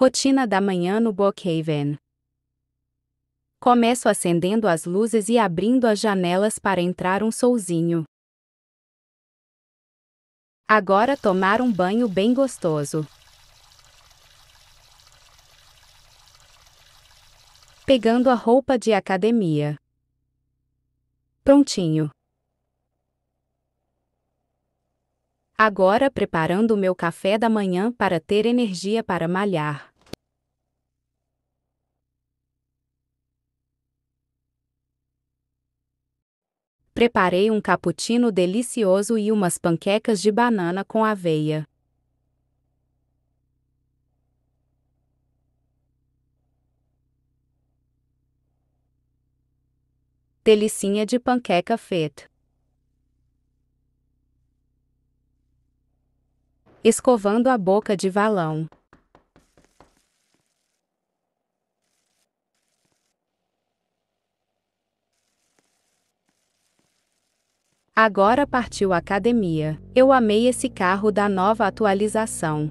Rotina da manhã no Brookhaven. Começo acendendo as luzes e abrindo as janelas para entrar um solzinho. Agora tomar um banho bem gostoso. Pegando a roupa de academia. Prontinho. Agora preparando o meu café da manhã para ter energia para malhar. preparei um cappuccino delicioso e umas panquecas de banana com aveia. Delicinha de panqueca feita. Escovando a boca de valão. Agora partiu a academia. Eu amei esse carro da nova atualização.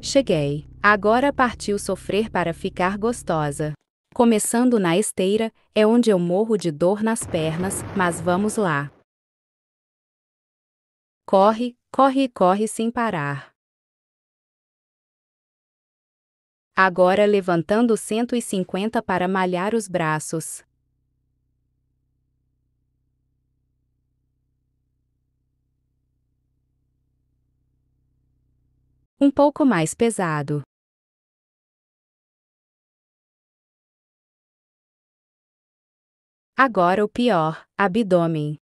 Cheguei. Agora partiu sofrer para ficar gostosa. Começando na esteira, é onde eu morro de dor nas pernas, mas vamos lá. Corre, corre e corre sem parar. Agora levantando 150 para malhar os braços. Um pouco mais pesado. Agora o pior, abdômen.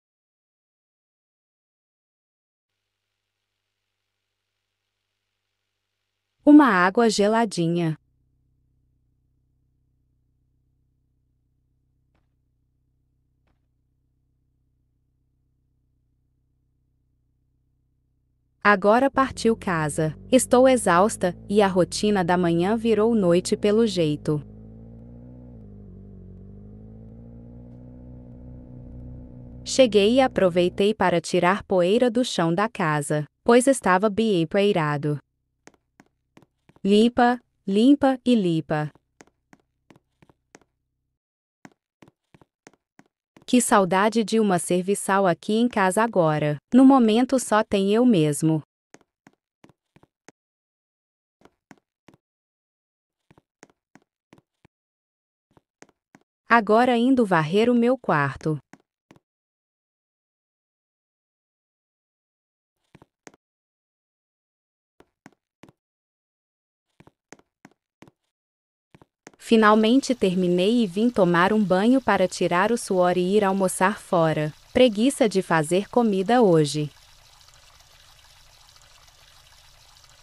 Uma água geladinha. Agora partiu casa. Estou exausta, e a rotina da manhã virou noite pelo jeito. Cheguei e aproveitei para tirar poeira do chão da casa, pois estava bem poeirado. Limpa, limpa e limpa. Que saudade de uma serviçal aqui em casa agora. No momento só tem eu mesmo. Agora indo varrer o meu quarto. Finalmente terminei e vim tomar um banho para tirar o suor e ir almoçar fora. Preguiça de fazer comida hoje.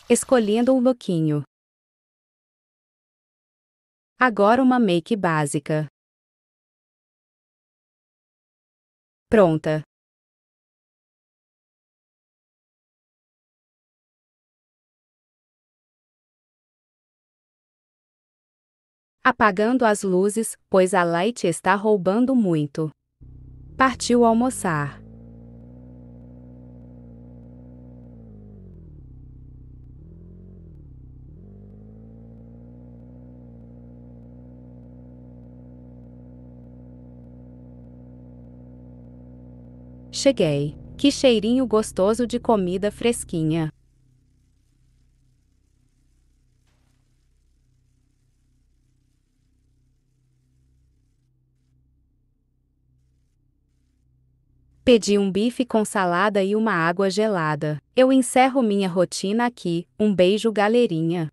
Escolhendo um lookinho. Agora uma make básica. Pronta. apagando as luzes, pois a Light está roubando muito. Partiu almoçar. Cheguei. Que cheirinho gostoso de comida fresquinha. Pedi um bife com salada e uma água gelada. Eu encerro minha rotina aqui. Um beijo, galerinha.